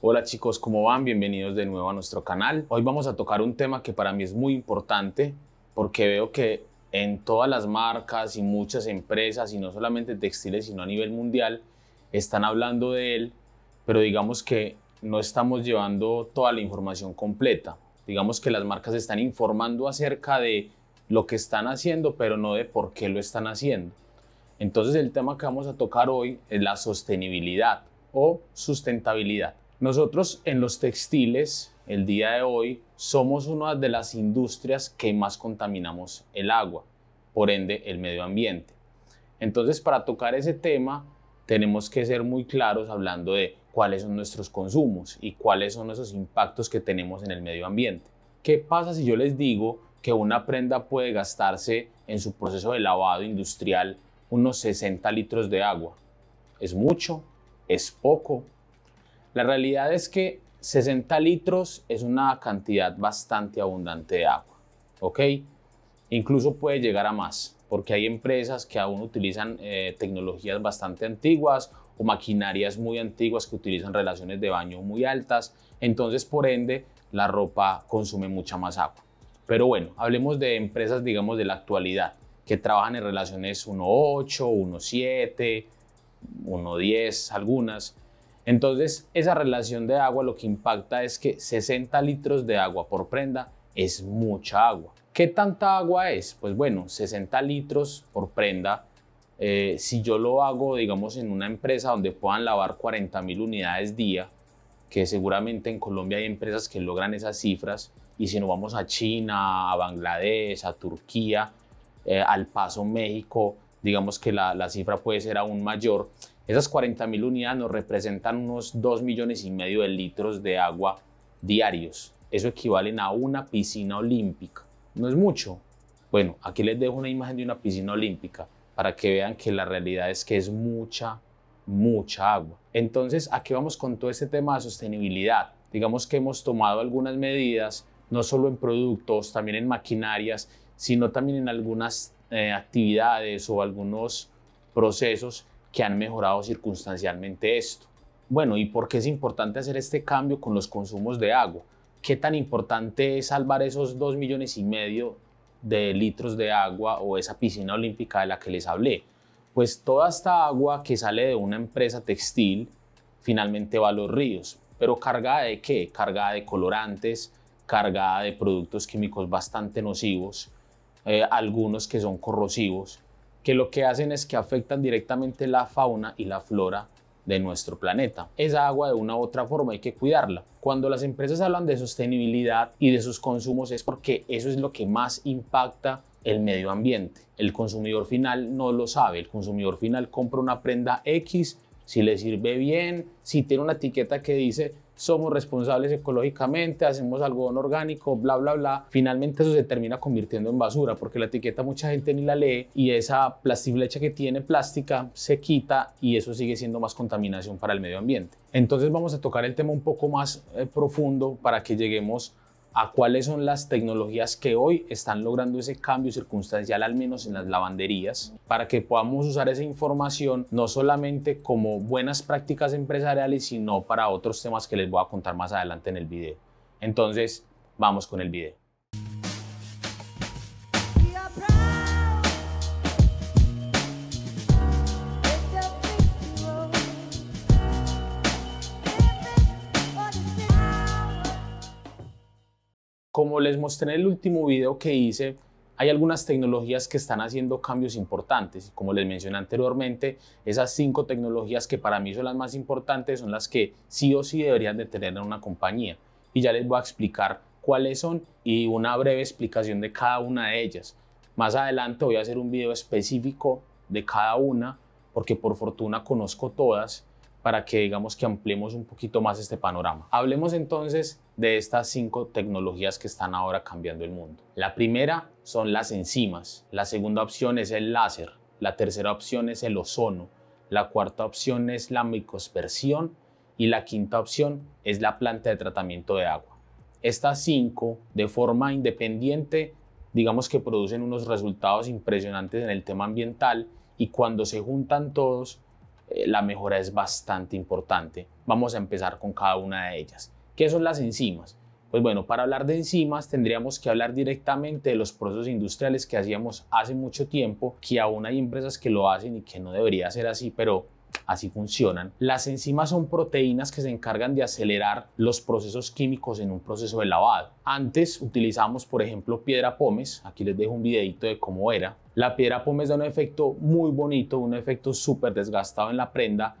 Hola chicos, ¿cómo van? Bienvenidos de nuevo a nuestro canal. Hoy vamos a tocar un tema que para mí es muy importante porque veo que en todas las marcas y muchas empresas, y no solamente textiles, sino a nivel mundial, están hablando de él, pero digamos que no estamos llevando toda la información completa. Digamos que las marcas están informando acerca de lo que están haciendo, pero no de por qué lo están haciendo. Entonces el tema que vamos a tocar hoy es la sostenibilidad o sustentabilidad. Nosotros en los textiles, el día de hoy, somos una de las industrias que más contaminamos el agua, por ende el medio ambiente. Entonces, para tocar ese tema, tenemos que ser muy claros hablando de cuáles son nuestros consumos y cuáles son esos impactos que tenemos en el medio ambiente. ¿Qué pasa si yo les digo que una prenda puede gastarse en su proceso de lavado industrial unos 60 litros de agua? ¿Es mucho? ¿Es poco? La realidad es que 60 litros es una cantidad bastante abundante de agua, ¿ok? Incluso puede llegar a más, porque hay empresas que aún utilizan eh, tecnologías bastante antiguas o maquinarias muy antiguas que utilizan relaciones de baño muy altas, entonces por ende la ropa consume mucha más agua. Pero bueno, hablemos de empresas, digamos, de la actualidad, que trabajan en relaciones 1.8, 1.7, 1.10, algunas. Entonces, esa relación de agua lo que impacta es que 60 litros de agua por prenda es mucha agua. ¿Qué tanta agua es? Pues bueno, 60 litros por prenda. Eh, si yo lo hago, digamos, en una empresa donde puedan lavar 40 mil unidades día, que seguramente en Colombia hay empresas que logran esas cifras, y si nos vamos a China, a Bangladesh, a Turquía, eh, al Paso México, digamos que la cifra puede ser aún mayor. Esas 40.000 unidades nos representan unos 2 millones y medio de litros de agua diarios. Eso equivale a una piscina olímpica. No es mucho. Bueno, aquí les dejo una imagen de una piscina olímpica para que vean que la realidad es que es mucha, mucha agua. Entonces, ¿a qué vamos con todo este tema de sostenibilidad? Digamos que hemos tomado algunas medidas, no solo en productos, también en maquinarias, sino también en algunas eh, actividades o algunos procesos que han mejorado circunstancialmente esto. Bueno, ¿y por qué es importante hacer este cambio con los consumos de agua? ¿Qué tan importante es salvar esos 2 millones y medio de litros de agua o esa piscina olímpica de la que les hablé? Pues toda esta agua que sale de una empresa textil finalmente va a los ríos, pero cargada de qué? Cargada de colorantes, cargada de productos químicos bastante nocivos, eh, algunos que son corrosivos que lo que hacen es que afectan directamente la fauna y la flora de nuestro planeta. Esa agua de una u otra forma hay que cuidarla. Cuando las empresas hablan de sostenibilidad y de sus consumos es porque eso es lo que más impacta el medio ambiente. El consumidor final no lo sabe. El consumidor final compra una prenda X, si le sirve bien, si tiene una etiqueta que dice somos responsables ecológicamente, hacemos algodón orgánico, bla, bla, bla. Finalmente eso se termina convirtiendo en basura porque la etiqueta mucha gente ni la lee y esa plastiflecha que tiene plástica se quita y eso sigue siendo más contaminación para el medio ambiente. Entonces vamos a tocar el tema un poco más eh, profundo para que lleguemos a cuáles son las tecnologías que hoy están logrando ese cambio circunstancial, al menos en las lavanderías, para que podamos usar esa información no solamente como buenas prácticas empresariales, sino para otros temas que les voy a contar más adelante en el video. Entonces, vamos con el video. como les mostré en el último video que hice, hay algunas tecnologías que están haciendo cambios importantes. Como les mencioné anteriormente, esas cinco tecnologías que para mí son las más importantes son las que sí o sí deberían de tener en una compañía. Y ya les voy a explicar cuáles son y una breve explicación de cada una de ellas. Más adelante voy a hacer un video específico de cada una, porque por fortuna conozco todas, para que digamos que ampliemos un poquito más este panorama. Hablemos entonces de estas cinco tecnologías que están ahora cambiando el mundo. La primera son las enzimas, la segunda opción es el láser, la tercera opción es el ozono, la cuarta opción es la micospersión y la quinta opción es la planta de tratamiento de agua. Estas cinco, de forma independiente, digamos que producen unos resultados impresionantes en el tema ambiental y cuando se juntan todos, eh, la mejora es bastante importante. Vamos a empezar con cada una de ellas. ¿Qué son las enzimas? Pues bueno, para hablar de enzimas tendríamos que hablar directamente de los procesos industriales que hacíamos hace mucho tiempo, que aún hay empresas que lo hacen y que no debería ser así, pero así funcionan. Las enzimas son proteínas que se encargan de acelerar los procesos químicos en un proceso de lavado. Antes utilizábamos, por ejemplo, piedra pómez. Aquí les dejo un videito de cómo era. La piedra pómez da un efecto muy bonito, un efecto súper desgastado en la prenda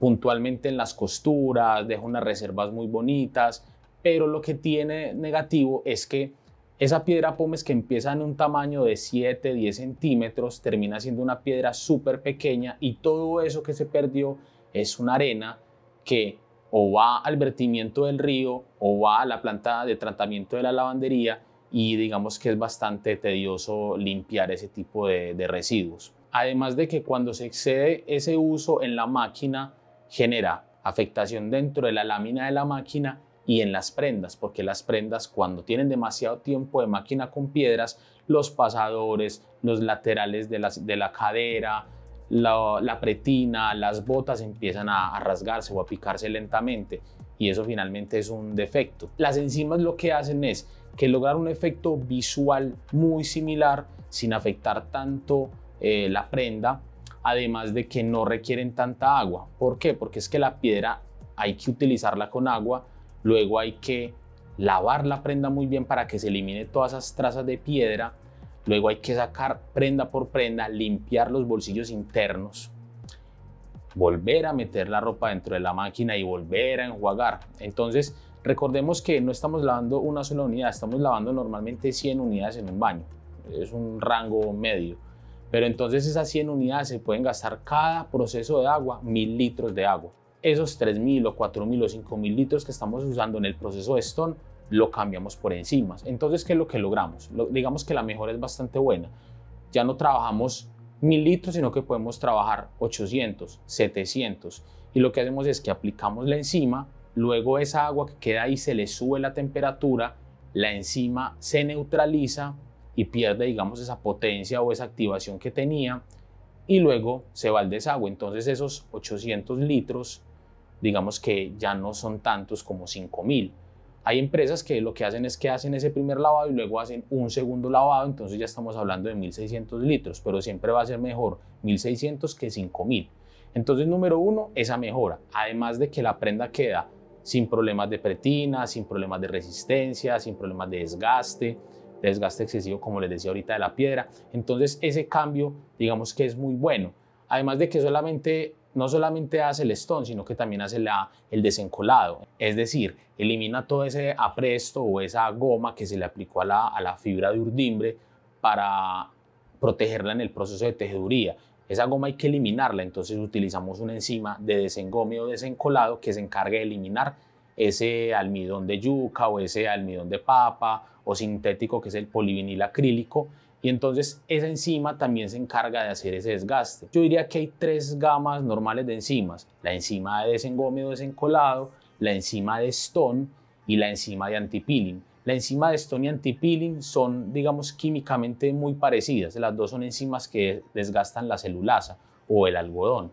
puntualmente en las costuras, deja unas reservas muy bonitas, pero lo que tiene negativo es que esa piedra pómez que empieza en un tamaño de 7, 10 centímetros, termina siendo una piedra súper pequeña y todo eso que se perdió es una arena que o va al vertimiento del río o va a la planta de tratamiento de la lavandería y digamos que es bastante tedioso limpiar ese tipo de, de residuos. Además de que cuando se excede ese uso en la máquina, genera afectación dentro de la lámina de la máquina y en las prendas, porque las prendas cuando tienen demasiado tiempo de máquina con piedras, los pasadores, los laterales de, las, de la cadera, la, pretina, las botas empiezan a, rasgarse o a picarse lentamente y eso finalmente es un defecto. Las enzimas lo que hacen es que lograr un efecto visual muy similar sin afectar tanto eh, la prenda además de que no requieren tanta agua. ¿Por qué? Porque es que la piedra hay que utilizarla con agua, luego hay que lavar la prenda muy bien para que se elimine todas esas trazas de piedra, luego hay que sacar prenda por prenda, limpiar los bolsillos internos, volver a meter la ropa dentro de la máquina y volver a enjuagar. Entonces, recordemos que no estamos lavando una sola unidad, estamos lavando normalmente 100 unidades en un baño. Es un rango medio. Pero entonces esas 100 unidades se pueden gastar cada proceso de agua mil litros de agua. Esos 3.000 o 4.000 o 5.000 litros que estamos usando en el proceso de Stone lo cambiamos por enzimas. Entonces, ¿qué es lo que logramos? digamos que la mejora es bastante buena. Ya no trabajamos 1.000 litros, sino que podemos trabajar 800, 700. Y lo que hacemos es que aplicamos la enzima, luego esa agua que queda ahí se le sube la temperatura, la enzima se neutraliza y pierde, digamos, esa potencia o esa activación que tenía y luego se va al desagüe. Entonces esos 800 litros, digamos que ya no son tantos como 5000. Hay empresas que lo que hacen es que hacen ese primer lavado y luego hacen un segundo lavado, entonces ya estamos hablando de 1600 litros, pero siempre va a ser mejor 1600 que 5000. Entonces, número uno, esa mejora. Además de que la prenda queda sin problemas de pretina, sin problemas de resistencia, sin problemas de desgaste, desgaste excesivo, como les decía ahorita, de la piedra. Entonces ese cambio, digamos que es muy bueno. Además de que solamente, no solamente hace el stone, sino que también hace la, el desencolado. Es decir, elimina todo ese apresto o esa goma que se le aplicó a la, a la fibra de urdimbre para protegerla en el proceso de tejeduría. Esa goma hay que eliminarla, entonces utilizamos una enzima de desengome o desencolado que se encargue de eliminar ese almidón de yuca o ese almidón de papa sintético, que es el polivinil acrílico, y entonces esa enzima también se encarga de hacer ese desgaste. Yo diría que hay tres gamas normales de enzimas, la enzima de desengome desencolado, la enzima de Stone y la enzima de antipeeling. La enzima de Stone y antipeeling son, digamos, químicamente muy parecidas. Las dos son enzimas que desgastan la celulasa o el algodón.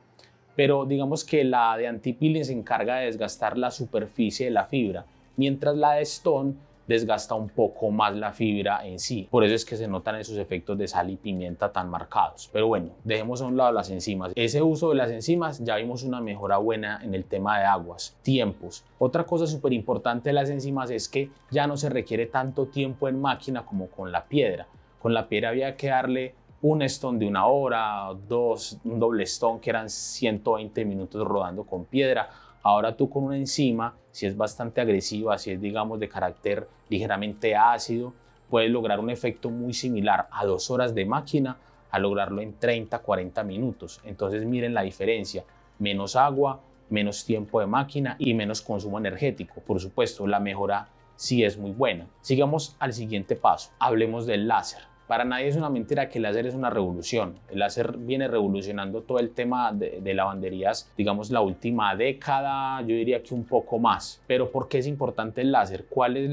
Pero digamos que la de antipeeling se encarga de desgastar la superficie de la fibra, mientras la de Stone desgasta un poco más la fibra en sí. Por eso es que se notan esos efectos de sal y pimienta tan marcados. Pero bueno, dejemos a un lado las enzimas. Ese uso de las enzimas ya vimos una mejora buena en el tema de aguas, tiempos. Otra cosa súper importante de las enzimas es que ya no se requiere tanto tiempo en máquina como con la piedra. Con la piedra había que darle un stone de una hora, dos, un doble stone que eran 120 minutos rodando con piedra Ahora tú con una enzima, si es bastante agresiva, si es digamos de carácter ligeramente ácido, puedes lograr un efecto muy similar a dos horas de máquina a lograrlo en 30, 40 minutos. Entonces miren la diferencia, menos agua, menos tiempo de máquina y menos consumo energético. Por supuesto, la mejora sí es muy buena. Sigamos al siguiente paso, hablemos del láser. Para nadie es una mentira que el láser es una revolución. El láser viene revolucionando todo el tema de, lavanderías, digamos, la última década, yo diría que un poco más. Pero ¿por qué es importante el láser? ¿Cuál es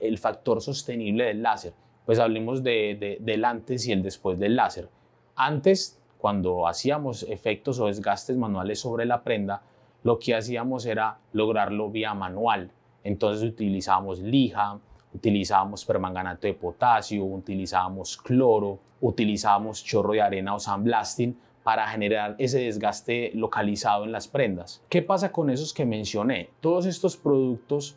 el factor sostenible del láser? Pues hablemos del antes y el después del láser. Antes, cuando hacíamos efectos o desgastes manuales sobre la prenda, lo que hacíamos era lograrlo vía manual. Entonces utilizábamos lija, utilizábamos permanganato de potasio, utilizábamos cloro, utilizábamos chorro de arena o sandblasting para generar ese desgaste localizado en las prendas. ¿Qué pasa con esos que mencioné? Todos estos productos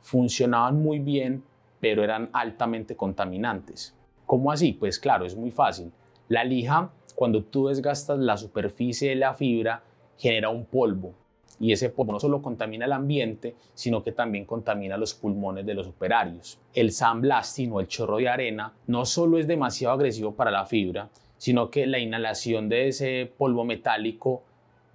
funcionaban muy bien, pero eran altamente contaminantes. ¿Cómo así? Pues claro, es muy fácil. La lija, cuando tú desgastas la superficie de la fibra, genera un polvo y ese polvo no solo contamina el ambiente, sino que también contamina los pulmones de los operarios. El sandblasting o el chorro de arena no solo es demasiado agresivo para la fibra, sino que la inhalación de ese polvo metálico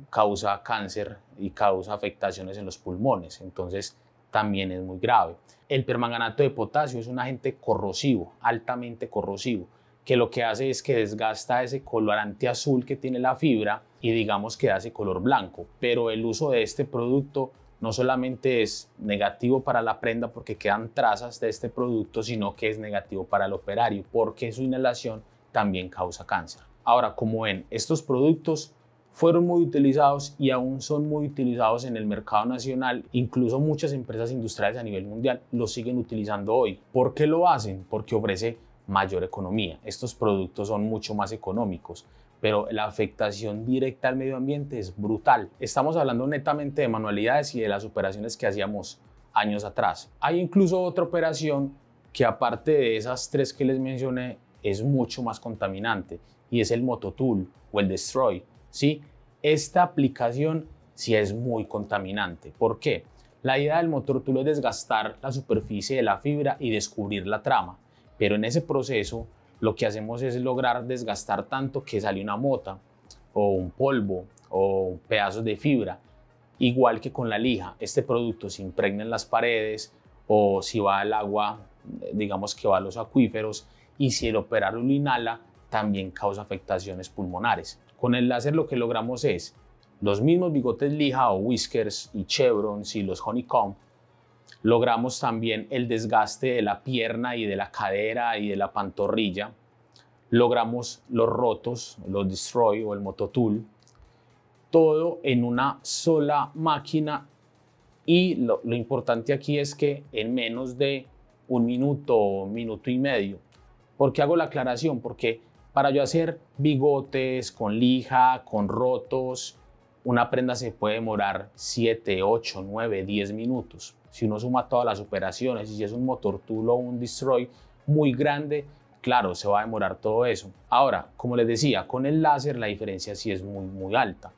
causa cáncer y causa afectaciones en los pulmones, entonces también es muy grave. El permanganato de potasio es un agente corrosivo, altamente corrosivo, que lo que hace es que desgasta ese colorante azul que tiene la fibra y digamos que hace color blanco. Pero el uso de este producto no solamente es negativo para la prenda porque quedan trazas de este producto, sino que es negativo para el operario porque su inhalación también causa cáncer. Ahora, como ven, estos productos fueron muy utilizados y aún son muy utilizados en el mercado nacional, incluso muchas empresas industriales a nivel mundial lo siguen utilizando hoy. ¿Por qué lo hacen? Porque ofrece mayor economía. Estos productos son mucho más económicos, pero la afectación directa al medio ambiente es brutal. Estamos hablando netamente de manualidades y de las operaciones que hacíamos años atrás. Hay incluso otra operación que aparte de esas tres que les mencioné, es mucho más contaminante y es el mototool o el destroy. ¿sí? Esta aplicación sí es muy contaminante. ¿Por qué? La idea del Mototool es desgastar la superficie de la fibra y descubrir la trama. Pero en ese proceso lo que hacemos es lograr desgastar tanto que sale una mota o un polvo o pedazos de fibra. Igual que con la lija, este producto se impregna en las paredes o si va al agua, digamos que va a los acuíferos y si el operario lo inhala, también causa afectaciones pulmonares. Con el láser lo que logramos es los mismos bigotes lija o whiskers y chevrons y los honeycomb logramos también el desgaste de la pierna y de la cadera y de la pantorrilla, logramos los rotos, los destroy o el mototool, todo en una sola máquina y lo, importante aquí es que en menos de un minuto o minuto y medio. ¿Por qué hago la aclaración? Porque para yo hacer bigotes con lija, con rotos, una prenda se puede demorar 7, 8, 9, 10 minutos. Si uno suma todas las operaciones y si es un motor tool o un destroy muy grande, claro, se va a demorar todo eso. Ahora, como les decía, con el láser la diferencia sí es muy, muy alta.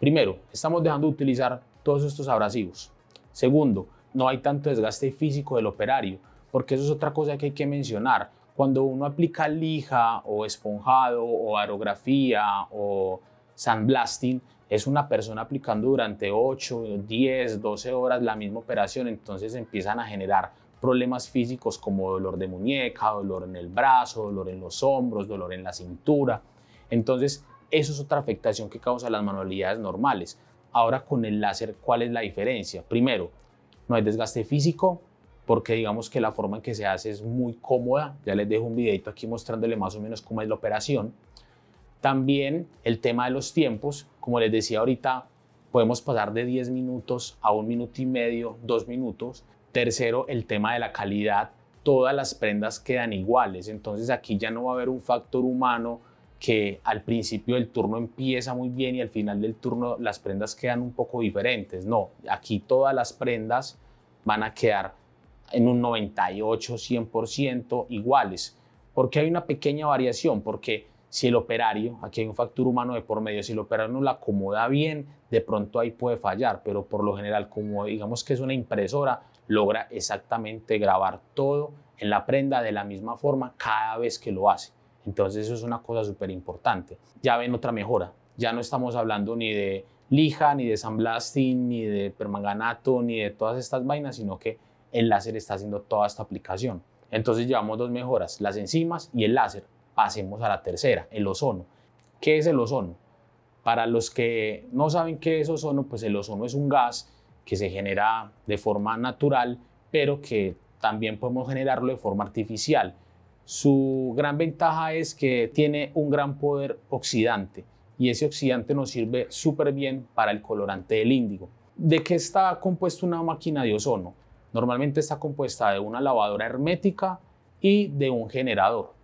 Primero, estamos dejando de utilizar todos estos abrasivos. Segundo, no hay tanto desgaste físico del operario, porque eso es otra cosa que hay que mencionar. Cuando uno aplica lija o esponjado o aerografía o sandblasting, es una persona aplicando durante 8, 10, 12 horas la misma operación, entonces empiezan a generar problemas físicos como dolor de muñeca, dolor en el brazo, dolor en los hombros, dolor en la cintura. Entonces, eso es otra afectación que causa las manualidades normales. Ahora con el láser, ¿cuál es la diferencia? Primero, no hay desgaste físico porque digamos que la forma en que se hace es muy cómoda. Ya les dejo un videito aquí mostrándole más o menos cómo es la operación. También el tema de los tiempos, como les decía ahorita, podemos pasar de 10 minutos a un minuto y medio, dos minutos. Tercero, el tema de la calidad. Todas las prendas quedan iguales, entonces aquí ya no va a haber un factor humano que al principio del turno empieza muy bien y al final del turno las prendas quedan un poco diferentes. No, aquí todas las prendas van a quedar en un 98, 100% iguales. Porque hay una pequeña variación, porque si el operario, aquí hay un factor humano de por medio, si el operario no la acomoda bien, de pronto ahí puede fallar, pero por lo general, como digamos que es una impresora, logra exactamente grabar todo en la prenda de la misma forma cada vez que lo hace. Entonces eso es una cosa súper importante. Ya ven otra mejora, ya no estamos hablando ni de lija, ni de sandblasting, ni de permanganato, ni de todas estas vainas, sino que el láser está haciendo toda esta aplicación. Entonces llevamos dos mejoras, las enzimas y el láser pasemos a la tercera, el ozono. ¿Qué es el ozono? Para los que no saben qué es ozono, pues el ozono es un gas que se genera de forma natural, pero que también podemos generarlo de forma artificial. Su gran ventaja es que tiene un gran poder oxidante y ese oxidante nos sirve súper bien para el colorante del índigo. ¿De qué está compuesta una máquina de ozono? Normalmente está compuesta de una lavadora hermética y de un generador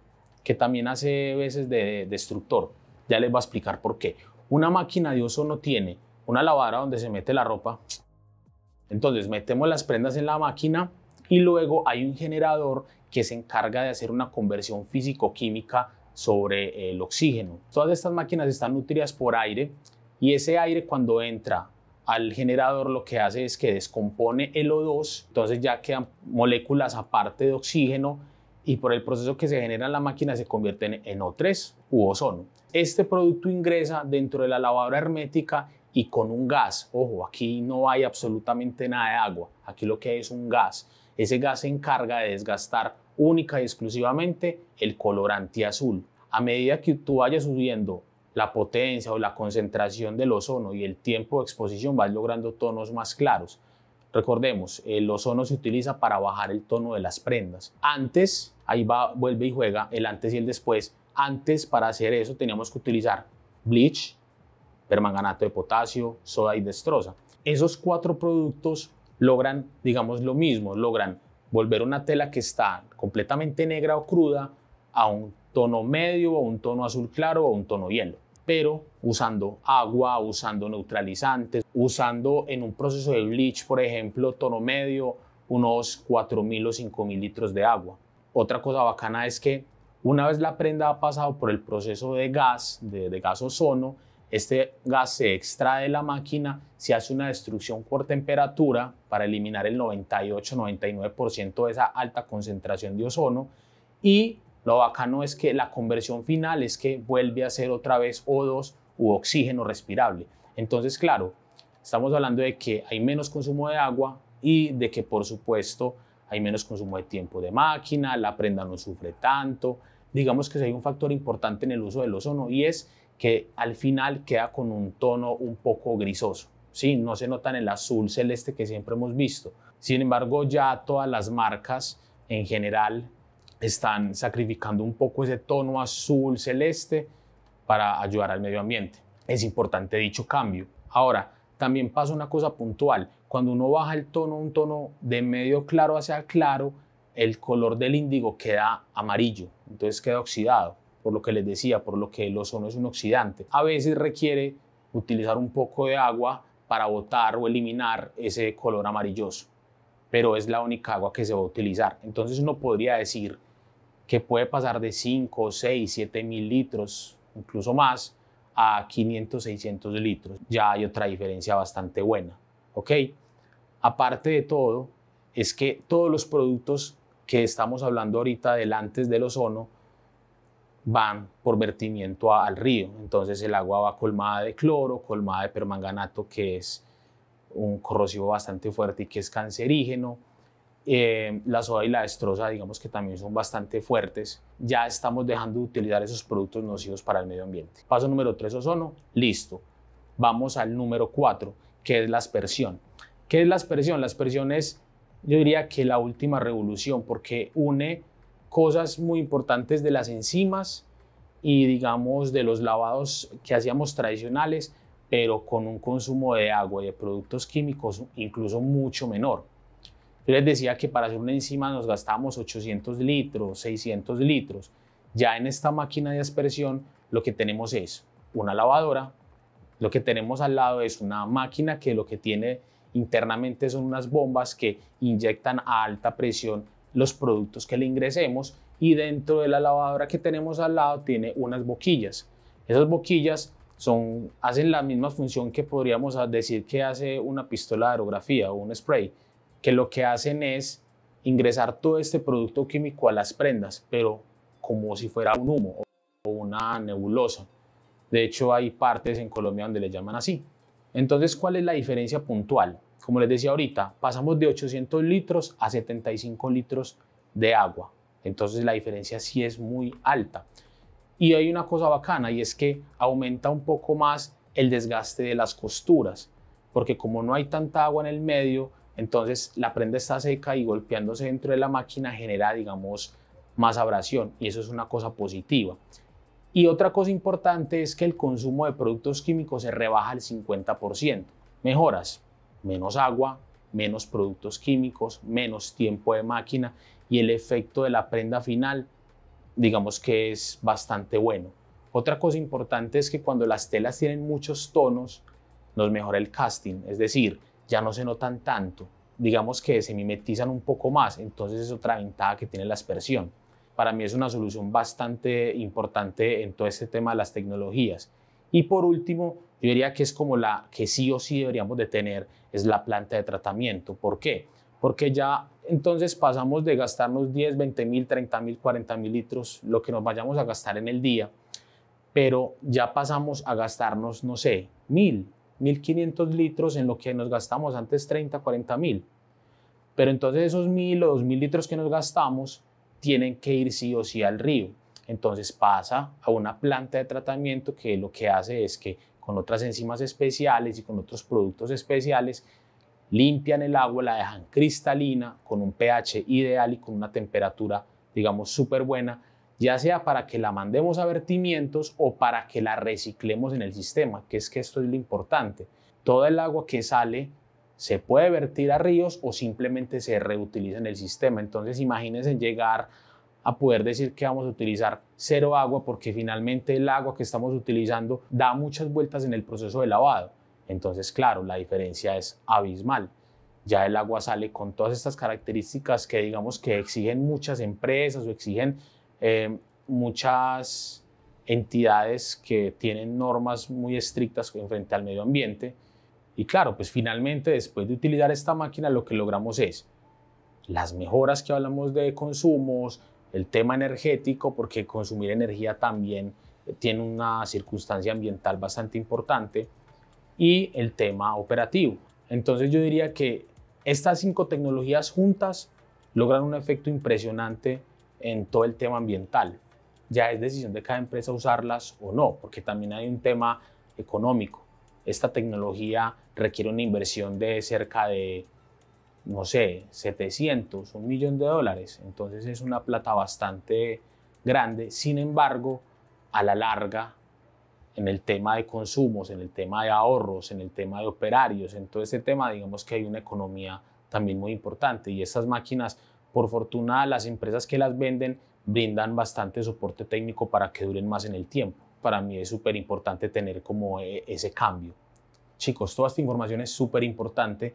que también hace veces de destructor. Ya les voy a explicar por qué. Una máquina de uso no tiene una lavadora donde se mete la ropa. Entonces metemos las prendas en la máquina y luego hay un generador que se encarga de hacer una conversión físico-química sobre el oxígeno. Todas estas máquinas están nutridas por aire y ese aire cuando entra al generador lo que hace es que descompone el O2, entonces ya quedan moléculas aparte de oxígeno y por el proceso que se genera en la máquina se convierte en O3 u ozono. Este producto ingresa dentro de la lavadora hermética y con un gas. Ojo, aquí no hay absolutamente nada de agua, aquí lo que hay es un gas. Ese gas se encarga de desgastar única y exclusivamente el colorante azul. A medida que tú vayas subiendo la potencia o la concentración del ozono y el tiempo de exposición vas logrando tonos más claros. Recordemos, el ozono se utiliza para bajar el tono de las prendas. Antes ahí va, vuelve y juega el antes y el después. Antes, para hacer eso, teníamos que utilizar bleach, permanganato de potasio, soda y destroza. Esos cuatro productos logran, digamos, lo mismo, logran volver una tela que está completamente negra o cruda a un tono medio, o un tono azul claro o un tono hielo, pero usando agua, usando neutralizantes, usando en un proceso de bleach, por ejemplo, tono medio, unos 4.000 o 5.000 litros de agua. Otra cosa bacana es que una vez la prenda ha pasado por el proceso de gas, de, gas ozono, este gas se extrae de la máquina, se hace una destrucción por temperatura para eliminar el 98-99% de esa alta concentración de ozono y lo bacano es que la conversión final es que vuelve a ser otra vez O2 u oxígeno respirable. Entonces, claro, estamos hablando de que hay menos consumo de agua y de que por supuesto hay menos consumo de tiempo de máquina, la prenda no sufre tanto. Digamos que hay un factor importante en el uso del ozono y es que al final queda con un tono un poco grisoso. ¿sí? No se nota en el azul celeste que siempre hemos visto. Sin embargo, ya todas las marcas en general están sacrificando un poco ese tono azul celeste para ayudar al medio ambiente. Es importante dicho cambio. Ahora, también pasa una cosa puntual cuando uno baja el tono, un tono de medio claro hacia claro, el color del índigo queda amarillo, entonces queda oxidado, por lo que les decía, por lo que el ozono es un oxidante. A veces requiere utilizar un poco de agua para botar o eliminar ese color amarilloso, pero es la única agua que se va a utilizar. Entonces uno podría decir que puede pasar de 5, 6, 7 mil litros, incluso más, a 500, 600 litros. Ya hay otra diferencia bastante buena. ¿ok? Aparte de todo, es que todos los productos que estamos hablando ahorita del antes del ozono van por vertimiento al río. Entonces el agua va colmada de cloro, colmada de permanganato, que es un corrosivo bastante fuerte y que es cancerígeno. Eh, la soda y la destroza, digamos que también son bastante fuertes. Ya estamos dejando de utilizar esos productos nocivos para el medio ambiente. Paso número 3, ozono. Listo. Vamos al número 4 que es la aspersión. ¿Qué es la aspersión? La aspersión es, yo diría que la última revolución, porque une cosas muy importantes de las enzimas y digamos de los lavados que hacíamos tradicionales, pero con un consumo de agua y de productos químicos incluso mucho menor. Yo les decía que para hacer una enzima nos gastamos 800 litros, 600 litros. Ya en esta máquina de aspersión lo que tenemos es una lavadora, lo que tenemos al lado es una máquina que lo que tiene internamente son unas bombas que inyectan a alta presión los productos que le ingresemos y dentro de la lavadora que tenemos al lado tiene unas boquillas. Esas boquillas son, hacen la misma función que podríamos decir que hace una pistola de aerografía o un spray, que lo que hacen es ingresar todo este producto químico a las prendas, pero como si fuera un humo o una nebulosa. De hecho, hay partes en Colombia donde le llaman así. Entonces, ¿cuál es la diferencia puntual? Como les decía ahorita, pasamos de 800 litros a 75 litros de agua. Entonces, la diferencia sí es muy alta. Y hay una cosa bacana y es que aumenta un poco más el desgaste de las costuras, porque como no hay tanta agua en el medio, entonces la prenda está seca y golpeándose dentro de la máquina genera, digamos, más abrasión y eso es una cosa positiva. Y otra cosa importante es que el consumo de productos químicos se rebaja al 50%. Mejoras, menos agua, menos productos químicos, menos tiempo de máquina y el efecto de la prenda final, digamos que es bastante bueno. Otra cosa importante es que cuando las telas tienen muchos tonos, nos mejora el casting, es decir, ya no se notan tanto, digamos que se mimetizan un poco más, entonces es otra ventaja que tiene la aspersión para mí es una solución bastante importante en todo este tema de las tecnologías. Y por último, yo diría que es como la que sí o sí deberíamos de tener, es la planta de tratamiento. ¿Por qué? Porque ya entonces pasamos de gastarnos 10, 20 mil, 30 mil, 40 mil litros, lo que nos vayamos a gastar en el día, pero ya pasamos a gastarnos, no sé, mil, 1500 litros en lo que nos gastamos antes 30, 40 mil. Pero entonces esos mil o dos mil litros que nos gastamos, tienen que ir sí o sí al río. Entonces pasa a una planta de tratamiento que lo que hace es que con otras enzimas especiales y con otros productos especiales limpian el agua, la dejan cristalina con un pH ideal y con una temperatura, digamos, súper buena, ya sea para que la mandemos a vertimientos o para que la reciclemos en el sistema, que es que esto es lo importante. Todo el agua que sale se puede vertir a ríos o simplemente se reutiliza en el sistema. Entonces imagínense llegar a poder decir que vamos a utilizar cero agua porque finalmente el agua que estamos utilizando da muchas vueltas en el proceso de lavado. Entonces, claro, la diferencia es abismal. Ya el agua sale con todas estas características que digamos que exigen muchas empresas o exigen eh, muchas entidades que tienen normas muy estrictas frente al medio ambiente y claro, pues finalmente después de utilizar esta máquina lo que logramos es las mejoras que hablamos de consumos, el tema energético, porque consumir energía también eh, tiene una circunstancia ambiental bastante importante, y el tema operativo. Entonces yo diría que estas cinco tecnologías juntas logran un efecto impresionante en todo el tema ambiental. Ya es decisión de cada empresa usarlas o no, porque también hay un tema económico esta tecnología requiere una inversión de cerca de, no sé, 700, un millón de dólares. Entonces es una plata bastante grande. Sin embargo, a la larga, en el tema de consumos, en el tema de ahorros, en el tema de operarios, en todo ese tema, digamos que hay una economía también muy importante. Y estas máquinas, por fortuna, las empresas que las venden brindan bastante soporte técnico para que duren más en el tiempo para mí es súper importante tener como eh, ese cambio. Chicos, toda esta información es súper importante,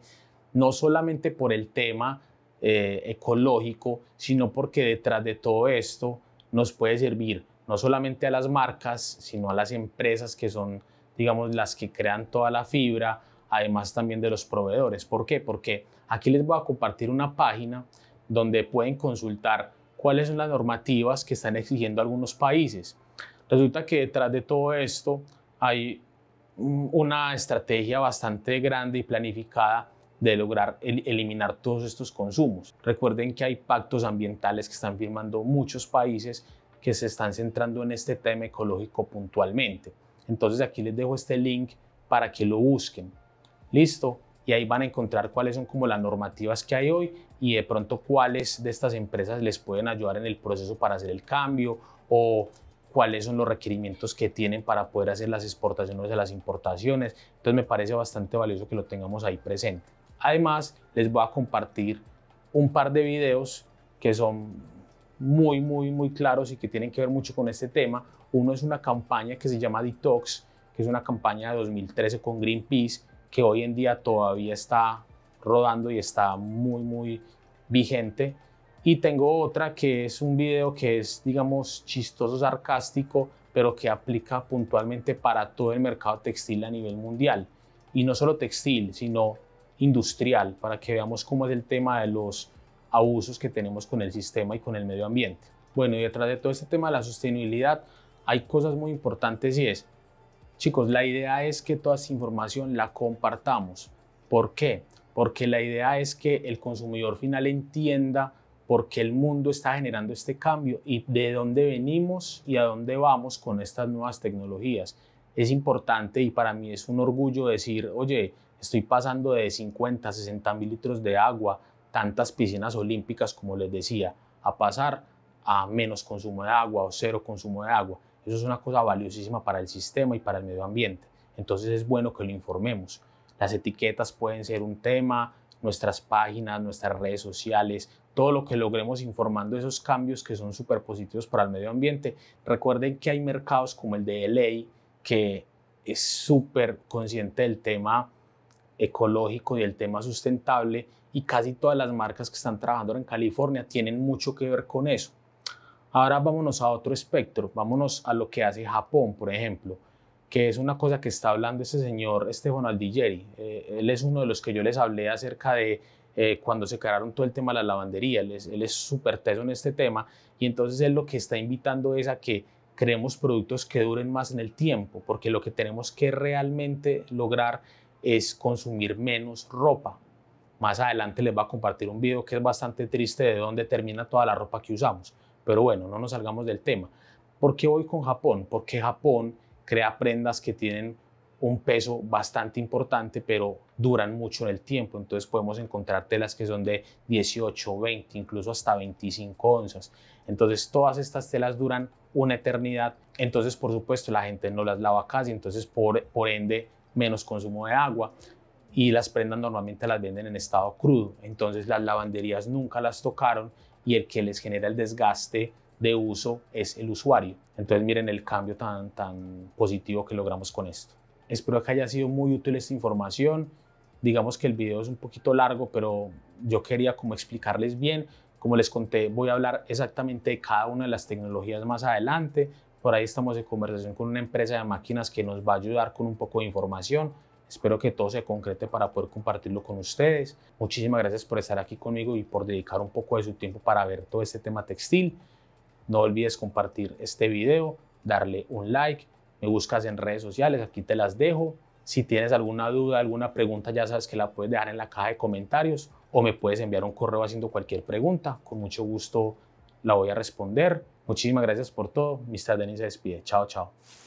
no solamente por el tema eh, ecológico, sino porque detrás de todo esto nos puede servir no solamente a las marcas, sino a las empresas que son, digamos, las que crean toda la fibra, además también de los proveedores. ¿Por qué? Porque aquí les voy a compartir una página donde pueden consultar cuáles son las normativas que están exigiendo algunos países. Resulta que detrás de todo esto hay una estrategia bastante grande y planificada de lograr eliminar todos estos consumos. Recuerden que hay pactos ambientales que están firmando muchos países que se están centrando en este tema ecológico puntualmente. Entonces aquí les dejo este link para que lo busquen. Listo. Y ahí van a encontrar cuáles son como las normativas que hay hoy y de pronto cuáles de estas empresas les pueden ayudar en el proceso para hacer el cambio o cuáles son los requerimientos que tienen para poder hacer las exportaciones o las importaciones. Entonces me parece bastante valioso que lo tengamos ahí presente. Además, les voy a compartir un par de videos que son muy, muy, muy claros y que tienen que ver mucho con este tema. Uno es una campaña que se llama Detox, que es una campaña de 2013 con Greenpeace, que hoy en día todavía está rodando y está muy, muy vigente y tengo otra que es un video que es, digamos, chistoso, sarcástico, pero que aplica puntualmente para todo el mercado textil a nivel mundial. Y no solo textil, sino industrial, para que veamos cómo es el tema de los abusos que tenemos con el sistema y con el medio ambiente. Bueno, y detrás de todo este tema de la sostenibilidad hay cosas muy importantes y es, chicos, la idea es que toda esta información la compartamos. ¿Por qué? Porque la idea es que el consumidor final entienda porque el mundo está generando este cambio y de dónde venimos y a dónde vamos con estas nuevas tecnologías. Es importante y para mí es un orgullo decir, oye, estoy pasando de 50 a 60 mil litros de agua, tantas piscinas olímpicas como les decía, a pasar a menos consumo de agua o cero consumo de agua. Eso es una cosa valiosísima para el sistema y para el medio ambiente. Entonces es bueno que lo informemos. Las etiquetas pueden ser un tema, nuestras páginas, nuestras redes sociales, todo lo que logremos informando esos cambios que son súper positivos para el medio ambiente. Recuerden que hay mercados como el de LA que es súper consciente del tema ecológico y el tema sustentable y casi todas las marcas que están trabajando en California tienen mucho que ver con eso. Ahora vámonos a otro espectro, vámonos a lo que hace Japón, por ejemplo, que es una cosa que está hablando ese señor Estefano Aldigeri. Eh, él es uno de los que yo les hablé acerca de eh, cuando se crearon todo el tema de la lavandería. Él es súper teso en este tema y entonces él lo que está invitando es a que creemos productos que duren más en el tiempo, porque lo que tenemos que realmente lograr es consumir menos ropa. Más adelante les va a compartir un video que es bastante triste de dónde termina toda la ropa que usamos. Pero bueno, no nos salgamos del tema. ¿Por qué voy con Japón? Porque Japón crea prendas que tienen un peso bastante importante, pero duran mucho en el tiempo. Entonces podemos encontrar telas que son de 18, 20, incluso hasta 25 onzas. Entonces todas estas telas duran una eternidad. Entonces, por supuesto, la gente no las lava casi. Entonces, por, por ende, menos consumo de agua. Y las prendas normalmente las venden en estado crudo. Entonces las lavanderías nunca las tocaron y el que les genera el desgaste de uso es el usuario. Entonces miren el cambio tan, tan positivo que logramos con esto. Espero que haya sido muy útil esta información. Digamos que el video es un poquito largo, pero yo quería como explicarles bien. Como les conté, voy a hablar exactamente de cada una de las tecnologías más adelante. Por ahí estamos en conversación con una empresa de máquinas que nos va a ayudar con un poco de información. Espero que todo se concrete para poder compartirlo con ustedes. Muchísimas gracias por estar aquí conmigo y por dedicar un poco de su tiempo para ver todo este tema textil. No olvides compartir este video, darle un like me buscas en redes sociales, aquí te las dejo. Si tienes alguna duda, alguna pregunta, ya sabes que la puedes dejar en la caja de comentarios o me puedes enviar un correo haciendo cualquier pregunta. Con mucho gusto la voy a responder. Muchísimas gracias por todo. Mr. Denis se despide. Chao, chao.